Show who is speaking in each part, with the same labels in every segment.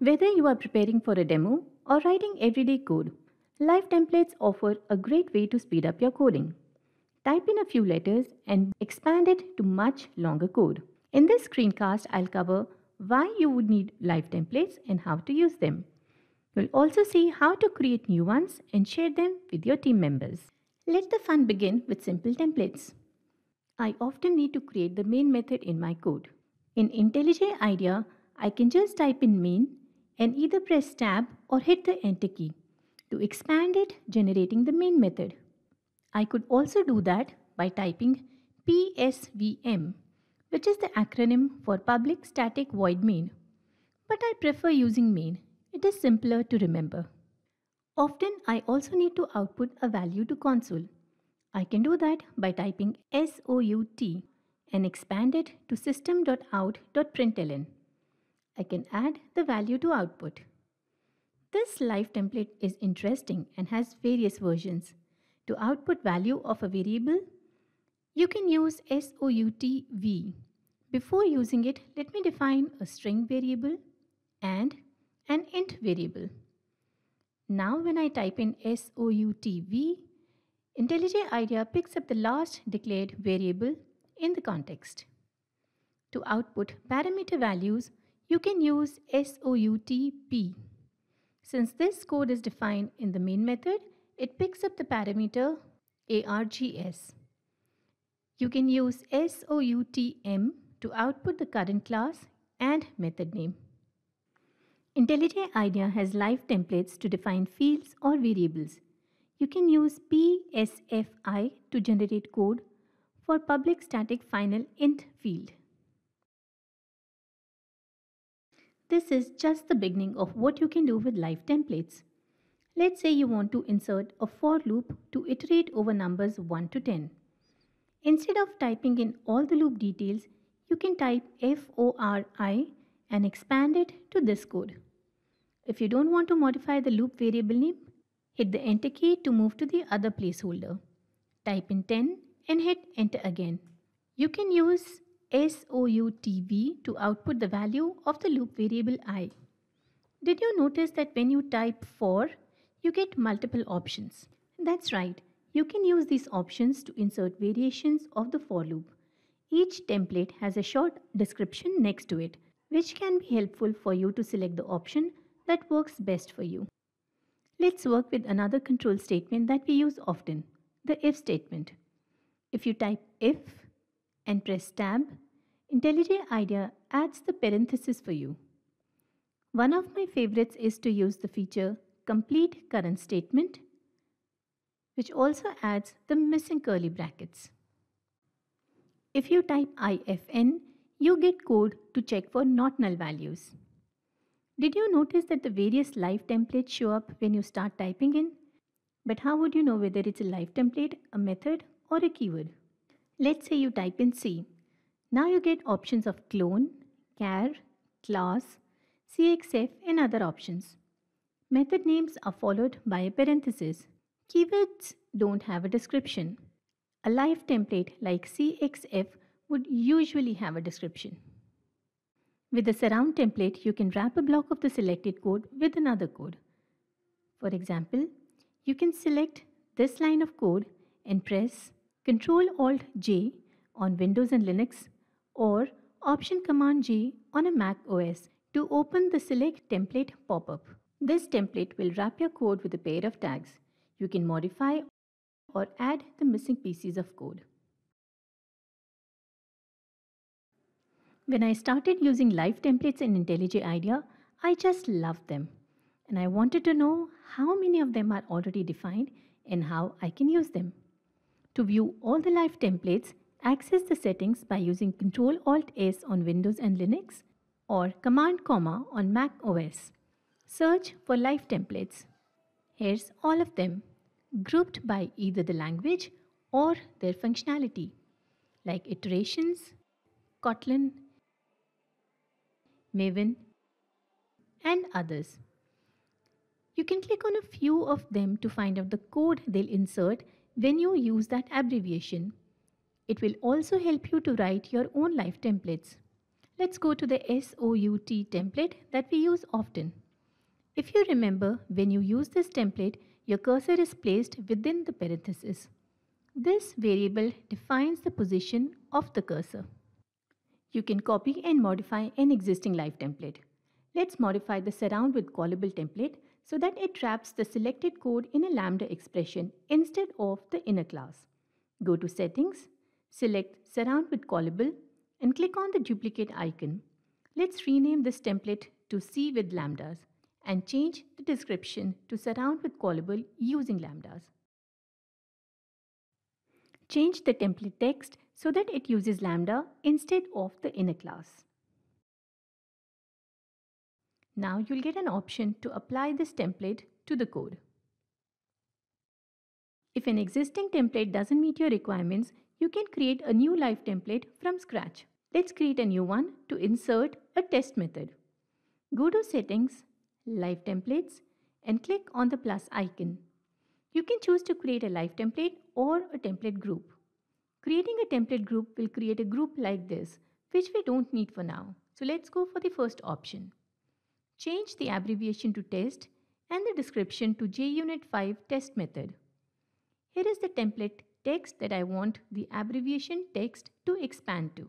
Speaker 1: Whether you are preparing for a demo or writing everyday code, Live templates offer a great way to speed up your coding. Type in a few letters and expand it to much longer code. In this screencast, I'll cover why you would need live templates and how to use them. We'll also see how to create new ones and share them with your team members. Let the fun begin with simple templates. I often need to create the main method in my code. In IntelliJ IDEA, I can just type in main and either press tab or hit the enter key to expand it generating the main method. I could also do that by typing PSVM which is the acronym for public static void main. But I prefer using main, it is simpler to remember. Often I also need to output a value to console. I can do that by typing SOUT and expand it to system.out.println. I can add the value to output. This live template is interesting and has various versions. To output value of a variable, you can use SOUTV. Before using it, let me define a string variable and an int variable. Now when I type in SOUTV, IntelliJ IDEA picks up the last declared variable in the context. To output parameter values, you can use SOUTP. Since this code is defined in the main method, it picks up the parameter args. You can use SOUTM to output the current class and method name. IntelliJ IDEA has live templates to define fields or variables. You can use PSFI to generate code for public static final int field. this is just the beginning of what you can do with live templates. Let's say you want to insert a for loop to iterate over numbers 1 to 10. Instead of typing in all the loop details, you can type FORI and expand it to this code. If you don't want to modify the loop variable name, hit the enter key to move to the other placeholder. Type in 10 and hit enter again. You can use SOUTV to output the value of the loop variable i. Did you notice that when you type for, you get multiple options? That's right, you can use these options to insert variations of the for loop. Each template has a short description next to it, which can be helpful for you to select the option that works best for you. Let's work with another control statement that we use often, the if statement. If you type if and press tab, IntelliJ IDEA adds the parenthesis for you. One of my favorites is to use the feature complete current statement which also adds the missing curly brackets. If you type IFN, you get code to check for not null values. Did you notice that the various live templates show up when you start typing in? But how would you know whether it's a live template, a method or a keyword? Let's say you type in C. Now you get options of clone, care, class, CXF and other options. Method names are followed by a parenthesis. Keywords don't have a description. A live template like CXF would usually have a description. With the surround template, you can wrap a block of the selected code with another code. For example, you can select this line of code and press Ctrl Alt J on Windows and Linux or Option Command G on a Mac OS to open the Select Template pop-up. This template will wrap your code with a pair of tags. You can modify or add the missing pieces of code. When I started using live templates in IntelliJ IDEA, I just loved them. And I wanted to know how many of them are already defined and how I can use them. To view all the live templates, Access the settings by using Ctrl Alt S on Windows and Linux or Command Comma on Mac OS. Search for live templates. Here's all of them, grouped by either the language or their functionality, like iterations, Kotlin, Maven, and others. You can click on a few of them to find out the code they'll insert when you use that abbreviation it will also help you to write your own life templates. Let's go to the SOUT template that we use often. If you remember, when you use this template, your cursor is placed within the parenthesis. This variable defines the position of the cursor. You can copy and modify an existing life template. Let's modify the surround with callable template so that it wraps the selected code in a lambda expression instead of the inner class. Go to settings Select Surround with Callable and click on the duplicate icon. Let's rename this template to C with lambdas and change the description to surround with callable using lambdas. Change the template text so that it uses lambda instead of the inner class. Now you'll get an option to apply this template to the code. If an existing template doesn't meet your requirements, you can create a new live template from scratch. Let's create a new one to insert a test method. Go to Settings, Live Templates and click on the plus icon. You can choose to create a live template or a template group. Creating a template group will create a group like this, which we don't need for now. So let's go for the first option. Change the abbreviation to test and the description to JUnit 5 test method. Here is the template text that I want the abbreviation text to expand to.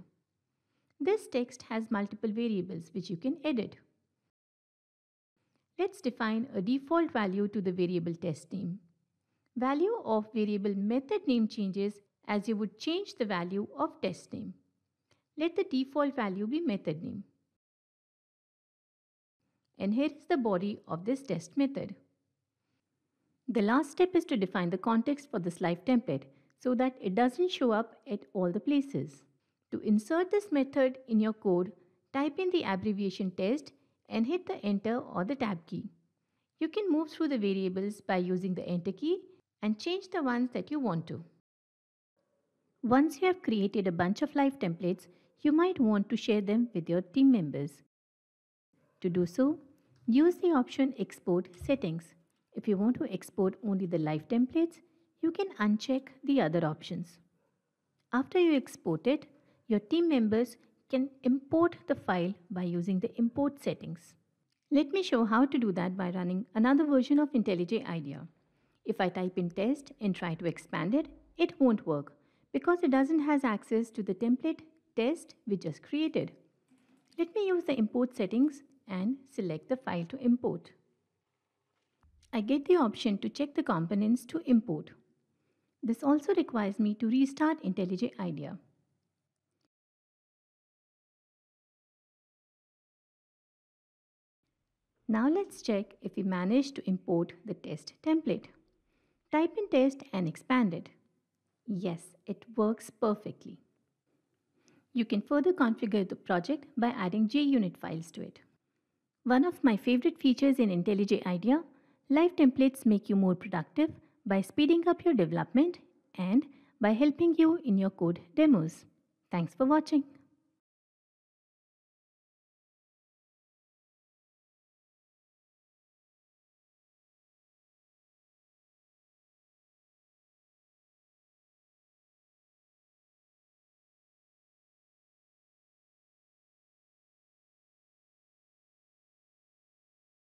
Speaker 1: This text has multiple variables which you can edit. Let's define a default value to the variable test name. Value of variable method name changes as you would change the value of test name. Let the default value be method name. And here is the body of this test method. The last step is to define the context for this live template so that it doesn't show up at all the places. To insert this method in your code, type in the abbreviation test and hit the enter or the tab key. You can move through the variables by using the enter key and change the ones that you want to. Once you have created a bunch of live templates, you might want to share them with your team members. To do so, use the option Export Settings. If you want to export only the live templates, you can uncheck the other options. After you export it, your team members can import the file by using the import settings. Let me show how to do that by running another version of IntelliJ IDEA. If I type in test and try to expand it, it won't work because it doesn't has access to the template test we just created. Let me use the import settings and select the file to import. I get the option to check the components to import. This also requires me to restart IntelliJ IDEA. Now let's check if we managed to import the test template. Type in test and expand it. Yes, it works perfectly. You can further configure the project by adding JUnit files to it. One of my favorite features in IntelliJ IDEA, live templates make you more productive by speeding up your development and by helping you in your code demos. Thanks for watching.